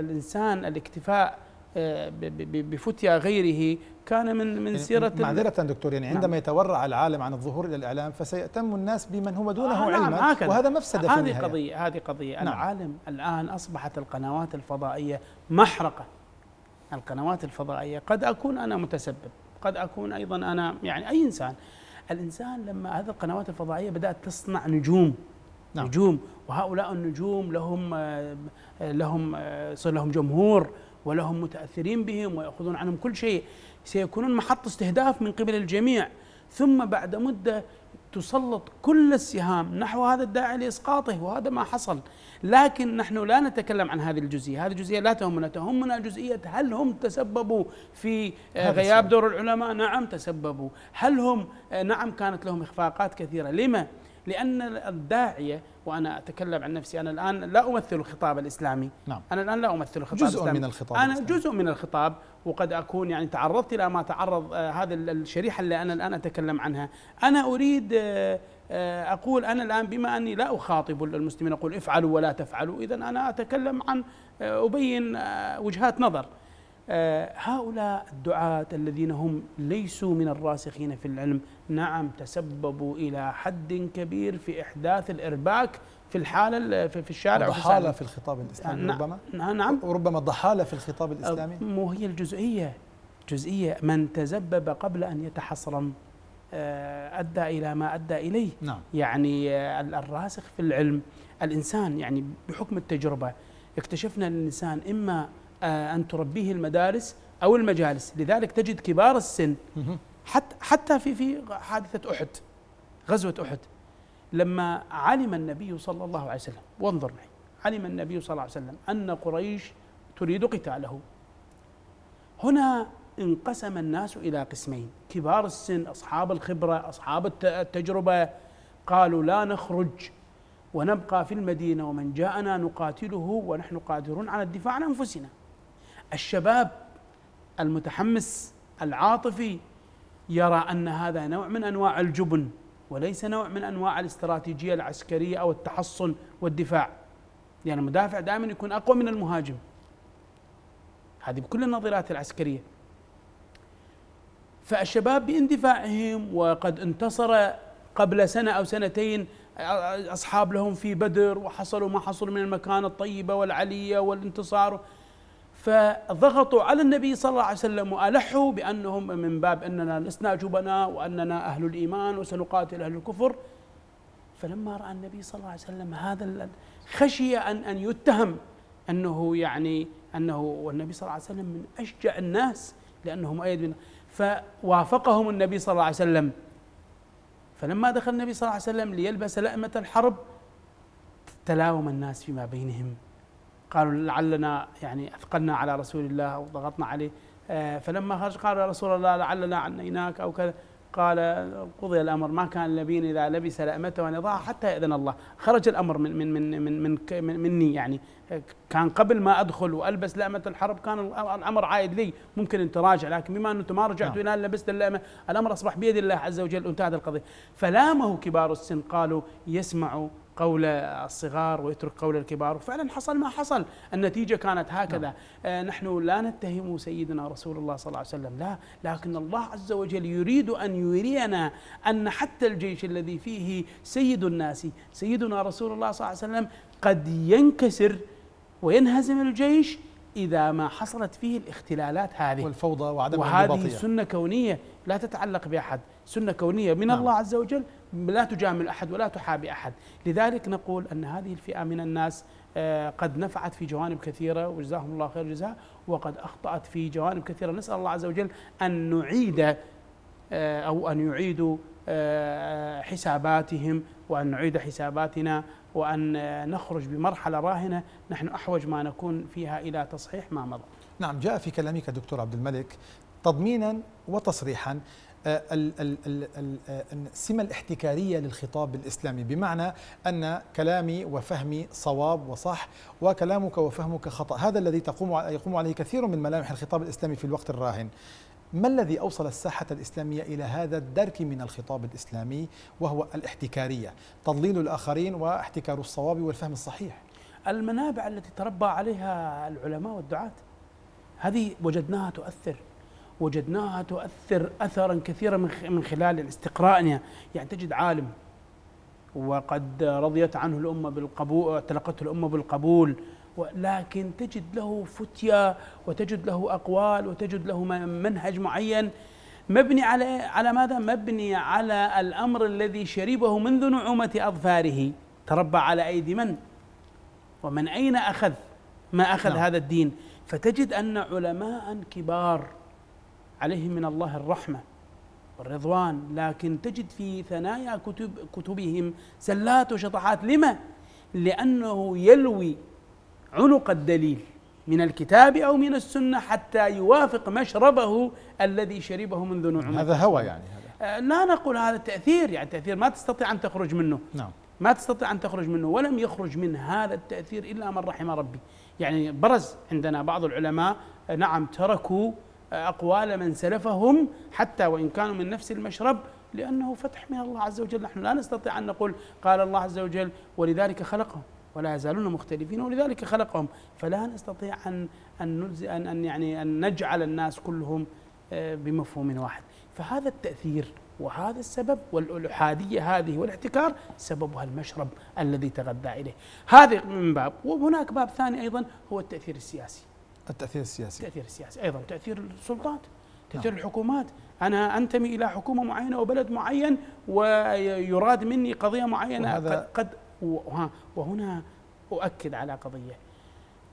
الإنسان الاكتفاء آه، بفتيا غيره كان من من سيرة معذرة دكتور يعني عندما نعم. يتورع العالم عن الظهور إلى الإعلام فسيأتم الناس بمن هم دونه آه علما نعم وهذا مفسدة هذه في قضية هذه قضية نعم. العالم الآن أصبحت القنوات الفضائية محرقة القنوات الفضائية قد أكون أنا متسبب قد أكون أيضا أنا يعني أي إنسان الإنسان لما هذه القنوات الفضائية بدأت تصنع نجوم نعم. نجوم وهؤلاء النجوم لهم آه، لهم آه، صار لهم جمهور ولهم متاثرين بهم وياخذون عنهم كل شيء سيكونون محط استهداف من قبل الجميع ثم بعد مده تسلط كل السهام نحو هذا الداعي لاسقاطه وهذا ما حصل لكن نحن لا نتكلم عن هذه الجزئيه هذه الجزئيه لا تهمنا تهمنا جزئيه هل هم تسببوا في آه، غياب دور العلماء نعم تسببوا هل هم آه، نعم كانت لهم اخفاقات كثيره لما لأن الداعية وأنا أتكلم عن نفسي أنا الآن لا أمثل الخطاب الإسلامي نعم. أنا الآن لا أمثل الخطاب جزء الإسلامي. من الخطاب أنا الإسلامي. جزء من الخطاب وقد أكون يعني تعرضت إلى ما تعرض آه، هذه الشريحة اللي أنا الآن أتكلم عنها أنا أريد آه، آه، أقول أنا الآن بما أني لا أخاطب المسلمين أقول افعلوا ولا تفعلوا إذا أنا أتكلم عن أبين وجهات نظر آه، هؤلاء الدعاة الذين هم ليسوا من الراسخين في العلم نعم تسببوا إلى حد كبير في إحداث الإرباك في الحالة في الشارع نعم، نعم، نعم. ضحالة في الخطاب الإسلامي ربما نعم ربما ضحالة في الخطاب الإسلامي مو هي الجزئية جزئية من تزبب قبل أن يتحصرم آه، أدى إلى ما أدى إليه نعم. يعني آه، الراسخ في العلم الإنسان يعني بحكم التجربة اكتشفنا الإنسان إما آه، أن تربيه المدارس أو المجالس لذلك تجد كبار السن حتى حتى في في حادثة أحد غزوة أحد لما علم النبي صلى الله عليه وسلم وانظر معي علم النبي صلى الله عليه وسلم أن قريش تريد قتاله هنا انقسم الناس إلى قسمين كبار السن أصحاب الخبرة أصحاب التجربة قالوا لا نخرج ونبقى في المدينة ومن جاءنا نقاتله ونحن قادرون على الدفاع عن أنفسنا الشباب المتحمس العاطفي يرى ان هذا نوع من انواع الجبن وليس نوع من انواع الاستراتيجيه العسكريه او التحصن والدفاع لان يعني المدافع دائما يكون اقوى من المهاجم هذه بكل النظريات العسكريه فالشباب باندفاعهم وقد انتصر قبل سنه او سنتين اصحاب لهم في بدر وحصلوا ما حصلوا من المكانه الطيبه والعليه والانتصار فضغطوا على النبي صلى الله عليه وسلم والحوا بانهم من باب اننا لسنا جبناء واننا اهل الايمان وسنقاتل اهل الكفر فلما راى النبي صلى الله عليه وسلم هذا خشي ان ان يتهم انه يعني انه والنبي صلى الله عليه وسلم من اشجع الناس لانه مؤيد من فوافقهم النبي صلى الله عليه وسلم فلما دخل النبي صلى الله عليه وسلم ليلبس لأمة الحرب تلاوم الناس فيما بينهم قالوا لعلنا يعني أثقلنا على رسول الله أو ضغطنا عليه آه، فلما خرج قال يا رسول الله لعلنا عنيناك أو كذا قال قضي الامر ما كان لبين اذا لبس لامته يضعها حتى ياذن الله، خرج الامر من من من من, من, مني يعني كان قبل ما ادخل والبس لامه الحرب كان الامر عائد لي، ممكن ان تراجع لكن بما انت ما رجعت نعم. الى لبست اللامه، الامر اصبح بيد الله عز وجل وانتهت القضيه، فلامه كبار السن قالوا يسمع قول الصغار ويترك قول الكبار وفعلا حصل ما حصل النتيجة كانت هكذا نعم. آه، نحن لا نتهم سيدنا رسول الله صلى الله عليه وسلم لا لكن الله عز وجل يريد أن يرينا أن حتى الجيش الذي فيه سيد الناس سيدنا رسول الله صلى الله عليه وسلم قد ينكسر وينهزم الجيش إذا ما حصلت فيه الاختلالات هذه والفوضى وعدم وهذه سنة كونية لا تتعلق بأحد سنة كونية من نعم. الله عز وجل لا تجامل احد ولا تحابي احد، لذلك نقول ان هذه الفئه من الناس آه، قد نفعت في جوانب كثيره وجزاهم الله خير جزاء وقد اخطات في جوانب كثيره، نسال الله عز وجل ان نعيد آه، او ان يعيدوا آه، حساباتهم وان نعيد حساباتنا وان نخرج بمرحله راهنه نحن احوج ما نكون فيها الى تصحيح ما مضى. نعم جاء في كلامك دكتور عبد الملك تضمينا وتصريحا آه، السمة آه، الاحتكارية للخطاب الإسلامي بمعنى أن كلامي وفهمي صواب وصح وكلامك وفهمك خطأ هذا الذي تقوم يقوم عليه كثير من ملامح الخطاب الإسلامي في الوقت الراهن ما الذي أوصل الساحة الإسلامية إلى هذا الدرك من الخطاب الإسلامي وهو الاحتكارية تضليل الآخرين واحتكار الصواب والفهم الصحيح المنابع التي تربى عليها العلماء والدعاة هذه وجدناها تؤثر وجدناها تؤثر اثرا كثيرا من خلال استقرائنا يعني تجد عالم وقد رضيت عنه الامه بالقبول اعتلقته الامه بالقبول ولكن تجد له فتيا وتجد له اقوال وتجد له منهج معين مبني على على ماذا؟ مبني على الامر الذي شربه منذ نعومه اظفاره تربى على ايدي من؟ ومن اين اخذ؟ ما اخذ لا. نعم. هذا الدين؟ فتجد ان علماء كبار عليهم من الله الرحمة والرضوان لكن تجد في ثنايا كتب كتبهم سلات وشطحات لما؟ لأنه يلوي عنق الدليل من الكتاب أو من السنة حتى يوافق مشربه الذي شربه منذ نعمة هذا هوى يعني هذا. آه، لا نقول هذا تأثير يعني تأثير ما تستطيع أن تخرج منه نعم ما تستطيع أن تخرج منه ولم يخرج من هذا التأثير إلا من رحم ربي يعني برز عندنا بعض العلماء آه، نعم تركوا أقوال من سلفهم حتى وإن كانوا من نفس المشرب لأنه فتح من الله عز وجل نحن لا نستطيع أن نقول قال الله عز وجل ولذلك خلقهم ولا يزالون مختلفين ولذلك خلقهم فلا نستطيع أن أن, نلزي أن, أن يعني أن نجعل الناس كلهم آه، بمفهوم واحد فهذا التأثير وهذا السبب والألحادية هذه والاحتكار سببها المشرب الذي تغذى إليه هذا من باب وهناك باب ثاني أيضا هو التأثير السياسي التأثير السياسي التأثير السياسي أيضا تأثير السلطات نعم. تأثير نعم. الحكومات أنا أنتمي إلى حكومة معينة وبلد معين ويراد مني قضية معينة قد, قد وهنا أؤكد على قضية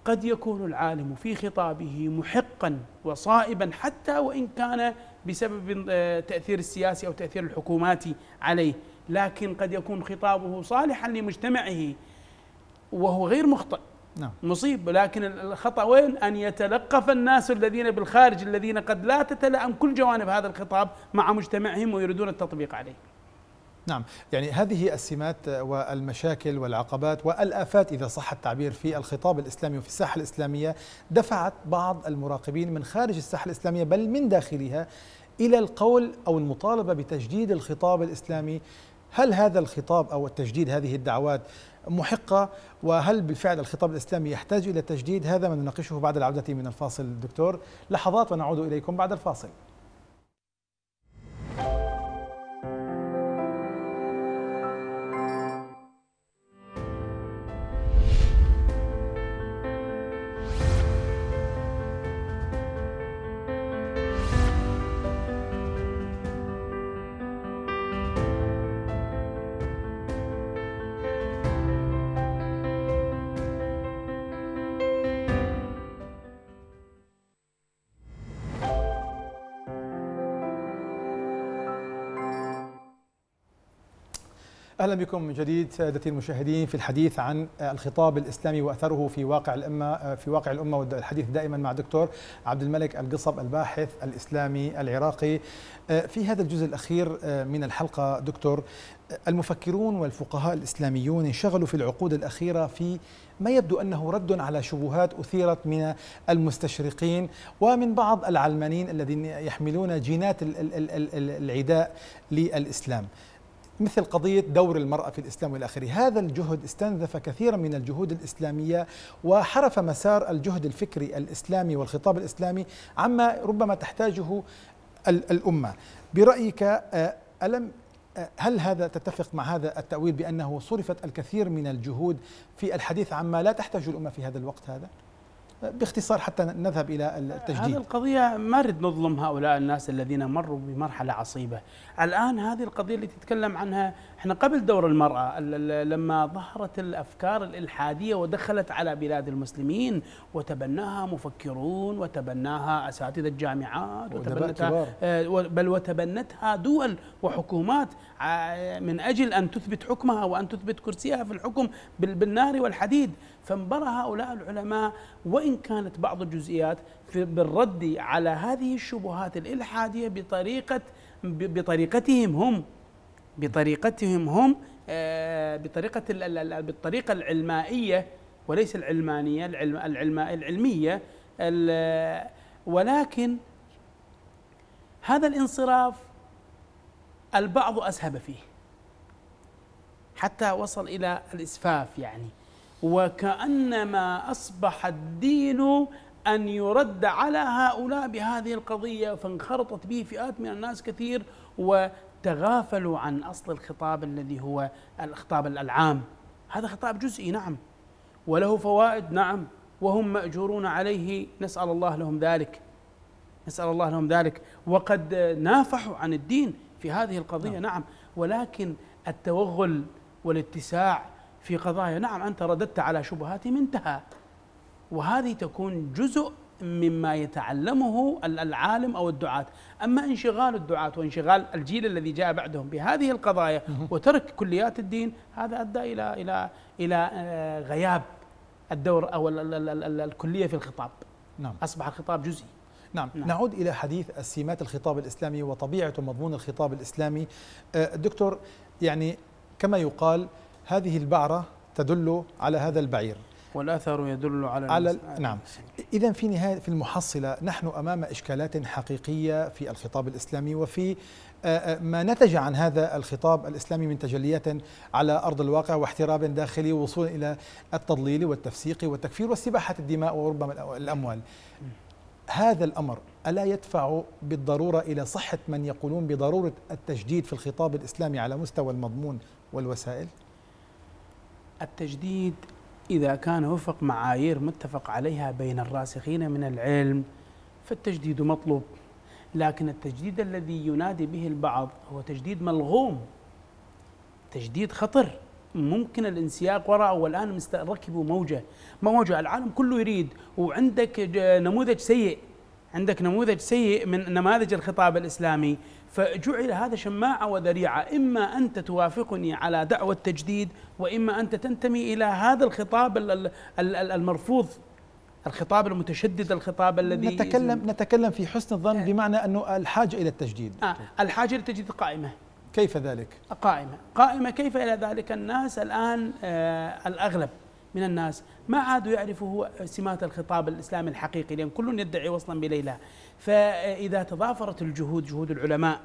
قد يكون العالم في خطابه محقا وصائبا حتى وإن كان بسبب آه، تأثير السياسي أو تأثير الحكومات عليه لكن قد يكون خطابه صالحا لمجتمعه وهو غير مخطئ نعم. مصيب لكن الخطأ وين أن يتلقف الناس الذين بالخارج الذين قد لا تتلائم كل جوانب هذا الخطاب مع مجتمعهم ويريدون التطبيق عليه نعم يعني هذه السمات والمشاكل والعقبات والآفات إذا صح التعبير في الخطاب الإسلامي وفي الساحة الإسلامية دفعت بعض المراقبين من خارج الساحة الإسلامية بل من داخلها إلى القول أو المطالبة بتجديد الخطاب الإسلامي هل هذا الخطاب أو التجديد هذه الدعوات محقة وهل بالفعل الخطاب الإسلامي يحتاج إلى تجديد هذا ما نناقشه بعد العودة من الفاصل دكتور لحظات ونعود إليكم بعد الفاصل أهلا بكم من جديد سادتي المشاهدين في الحديث عن الخطاب الإسلامي وأثره في واقع الأمة في واقع الأمة والحديث دائما مع الدكتور عبد الملك القصب الباحث الإسلامي العراقي في هذا الجزء الأخير من الحلقة دكتور المفكرون والفقهاء الإسلاميون انشغلوا في العقود الأخيرة في ما يبدو أنه رد على شبهات أثيرت من المستشرقين ومن بعض العلمانيين الذين يحملون جينات العداء للإسلام مثل قضية دور المرأة في الإسلام والى اخره، هذا الجهد استنزف كثيرا من الجهود الإسلامية وحرف مسار الجهد الفكري الإسلامي والخطاب الإسلامي عما ربما تحتاجه الأمة برأيك آه، ألم آه، هل هذا تتفق مع هذا التأويل بأنه صرفت الكثير من الجهود في الحديث عما لا تحتاج الأمة في هذا الوقت هذا؟ باختصار حتى نذهب إلى التجديد هذه القضية ما أريد نظلم هؤلاء الناس الذين مروا بمرحلة عصيبة الآن هذه القضية اللي تتكلم عنها احنا قبل دور المرأة لما ظهرت الأفكار الإلحادية ودخلت على بلاد المسلمين وتبناها مفكرون وتبناها أساتذة الجامعات وتبنتها آه، بل وتبنتها دول وحكومات من أجل أن تثبت حكمها وأن تثبت كرسيها في الحكم بالنار والحديد فانبرى هؤلاء العلماء وإن كانت بعض الجزئيات بالرد على هذه الشبهات الإلحادية بطريقة بطريقتهم هم بطريقتهم هم آه، بطريقة بالطريقة العلمائية وليس العلمانية العلم العلم العلمية ولكن هذا الانصراف البعض أسهب فيه حتى وصل إلى الإسفاف يعني وكأنما أصبح الدين أن يرد على هؤلاء بهذه القضية فانخرطت به فئات من الناس كثير وتغافلوا عن أصل الخطاب الذي هو الخطاب العام هذا خطاب جزئي نعم وله فوائد نعم وهم مأجورون عليه نسأل الله لهم ذلك نسأل الله لهم ذلك وقد نافحوا عن الدين في هذه القضية نعم, نعم ولكن التوغل والاتساع في قضايا نعم أنت رددت على شبهاتهم انتهى وهذه تكون جزء مما يتعلمه العالم او الدعاة، اما انشغال الدعاة وانشغال الجيل الذي جاء بعدهم بهذه القضايا وترك كليات الدين هذا ادى الى الى الى آه، غياب الدور او الكليه في الخطاب. نعم اصبح الخطاب جزئي. نعم. نعم نعود إلى حديث سمات الخطاب الإسلامي وطبيعة ومضمون الخطاب الإسلامي آه، الدكتور يعني كما يقال هذه البعرة تدل على هذا البعير والأثر يدل على, على نعم إذا في نهاية في المحصلة نحن أمام إشكالات حقيقية في الخطاب الإسلامي وفي آه، آه، ما نتج عن هذا الخطاب الإسلامي من تجليات على أرض الواقع واحتراب داخلي ووصول إلى التضليل والتفسيق والتكفير واستباحة الدماء وربما الأموال هذا الأمر ألا يدفع بالضرورة إلى صحة من يقولون بضرورة التجديد في الخطاب الإسلامي على مستوى المضمون والوسائل؟ التجديد إذا كان وفق معايير متفق عليها بين الراسخين من العلم فالتجديد مطلوب لكن التجديد الذي ينادي به البعض هو تجديد ملغوم تجديد خطر ممكن الانسياق وراءه والان ركبوا موجه موجه العالم كله يريد وعندك نموذج سيء عندك نموذج سيء من نماذج الخطاب الاسلامي فجعل هذا شماعة وذريعة إما أنت توافقني على دعوة تجديد وإما أنت تنتمي إلى هذا الخطاب المرفوض الخطاب المتشدد الخطاب الذي نتكلم نتكلم في حسن الظن بمعنى أنه الحاجة إلى التجديد آه الحاجة إلى التجديد قائمة كيف ذلك؟ قائمة قائمة كيف إلى ذلك الناس الآن آه الأغلب من الناس ما عادوا يعرفوا سمات الخطاب الإسلامي الحقيقي لأن كل يدعي وصلا بليلى فإذا تضافرت الجهود جهود العلماء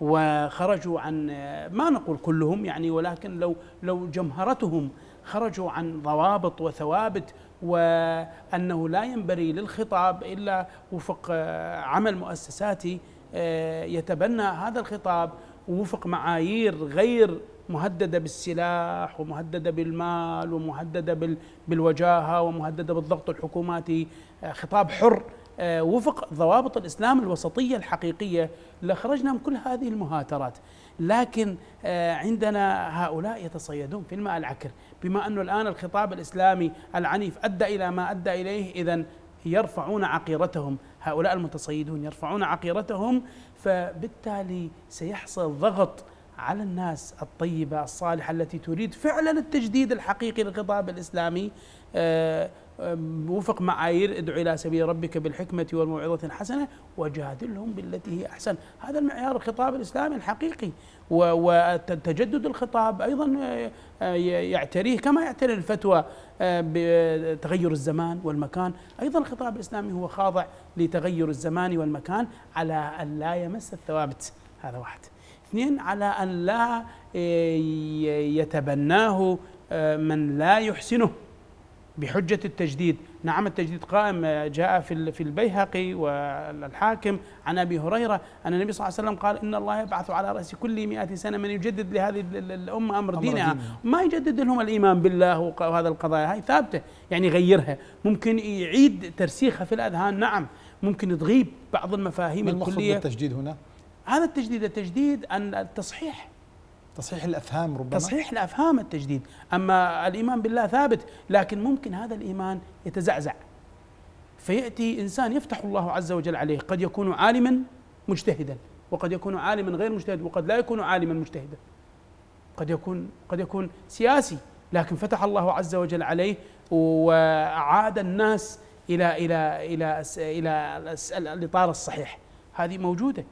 وخرجوا عن ما نقول كلهم يعني ولكن لو لو جمهرتهم خرجوا عن ضوابط وثوابت وأنه لا ينبري للخطاب إلا وفق عمل مؤسساتي آه، يتبنى هذا الخطاب ووفق معايير غير مهدده بالسلاح ومهدده بالمال ومهدده بالوجاهه ومهدده بالضغط الحكوماتي آه، خطاب حر آه، وفق ضوابط الاسلام الوسطيه الحقيقيه لخرجنا من كل هذه المهاترات لكن آه، عندنا هؤلاء يتصيدون في الماء العكر بما انه الان الخطاب الاسلامي العنيف ادى الى ما ادى اليه اذا يرفعون عقيرتهم هؤلاء المتصيدون يرفعون عقيرتهم فبالتالي سيحصل ضغط على الناس الطيبة الصالحة التي تريد فعلا التجديد الحقيقي للخطاب الإسلامي آه، آه، وفق معايير ادعو إلى سبيل ربك بالحكمة والموعظة الحسنة وجادلهم بالتي هي أحسن هذا المعيار الخطاب الإسلامي الحقيقي وتجدد الخطاب أيضا آه، يعتريه كما يعتري الفتوى بتغير الزمان والمكان أيضا الخطاب الإسلامي هو خاضع لتغير الزمان والمكان على أن لا يمس الثوابت هذا واحد اثنين على أن لا آه، يتبناه آه، من لا يحسنه بحجة التجديد نعم التجديد قائم آه، جاء في في البيهقي والحاكم عن ابي هريره ان النبي صلى الله عليه وسلم قال ان الله يبعث على راس كل 100 سنه من يجدد لهذه الامه امر دينها ما يجدد لهم الايمان بالله وهذا القضايا هاي ثابته يعني يغيرها ممكن يعيد ترسيخها في الاذهان نعم ممكن تغيب بعض المفاهيم ما الكليه التجديد هنا هذا التجديد التجديد أن التصحيح تصحيح الافهام ربما تصحيح الافهام التجديد، اما الايمان بالله ثابت، لكن ممكن هذا الايمان يتزعزع. فياتي انسان يفتح الله عز وجل عليه، قد يكون عالما مجتهدا، وقد يكون عالما غير مجتهد، وقد لا يكون عالما مجتهدا. قد يكون قد يكون سياسي، لكن فتح الله عز وجل عليه واعاد الناس الى الى الى الى, إلى, إلى الاطار الصحيح. هذه موجوده.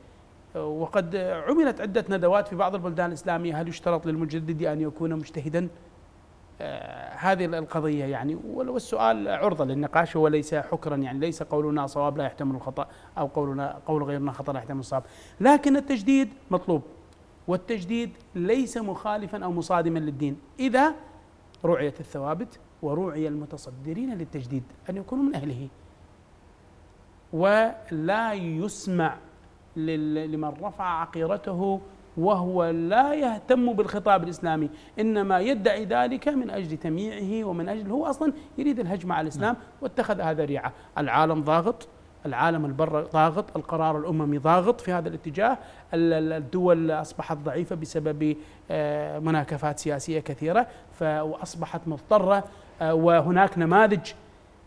وقد عملت عدة ندوات في بعض البلدان الإسلامية هل يشترط للمجدد أن يكون مجتهدا آه، هذه القضية يعني والسؤال عرضة للنقاش هو ليس حكرا يعني ليس قولنا صواب لا يحتمل الخطأ أو قولنا قول غيرنا خطأ لا يحتمل الصواب لكن التجديد مطلوب والتجديد ليس مخالفا أو مصادما للدين إذا رعيت الثوابت ورعي المتصدرين للتجديد أن يكونوا من أهله ولا يسمع لمن رفع عقيرته وهو لا يهتم بالخطاب الإسلامي إنما يدعي ذلك من أجل تمييعه ومن أجل هو أصلا يريد الهجمة على الإسلام نعم. واتخذ هذا ريعة العالم ضاغط العالم البر ضاغط القرار الأممي ضاغط في هذا الاتجاه الدول أصبحت ضعيفة بسبب آه، مناكفات سياسية كثيرة وأصبحت مضطرة آه، وهناك نماذج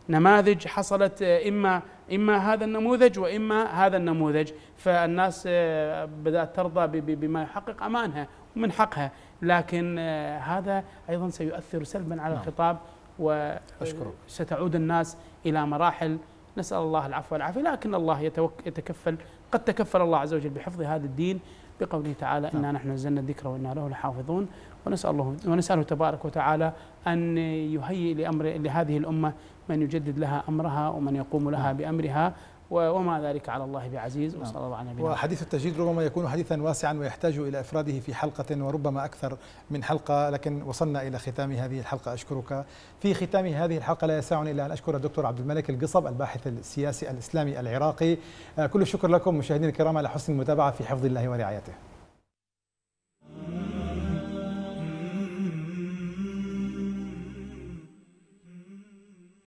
نماذج حصلت آه، إما إما هذا النموذج وإما هذا النموذج فالناس آه، بدأت ترضى بما يحقق أمانها ومن حقها لكن آه، هذا أيضا سيؤثر سلبا على نعم. الخطاب وستعود الناس إلى مراحل نسأل الله العفو والعافية لكن الله يتكفل قد تكفل الله عز وجل بحفظ هذا الدين بقوله تعالى إنا نعم. نحن نزلنا الذكر وإنا له لحافظون ونسأل الله ونسأله تبارك وتعالى أن يهيئ لأمر لهذه الأمة من يجدد لها أمرها ومن يقوم لها نعم. بأمرها وما ذلك على الله بعزيز نعم. وصلى الله على نبينا وحديث التجديد ربما يكون حديثا واسعا ويحتاج إلى إفراده في حلقة وربما أكثر من حلقة لكن وصلنا إلى ختام هذه الحلقة أشكرك في ختام هذه الحلقة لا يسعني إلا أن أشكر الدكتور عبد الملك القصب الباحث السياسي الإسلامي العراقي آه، كل الشكر لكم مشاهدينا الكرام على حسن المتابعة في حفظ الله ورعايته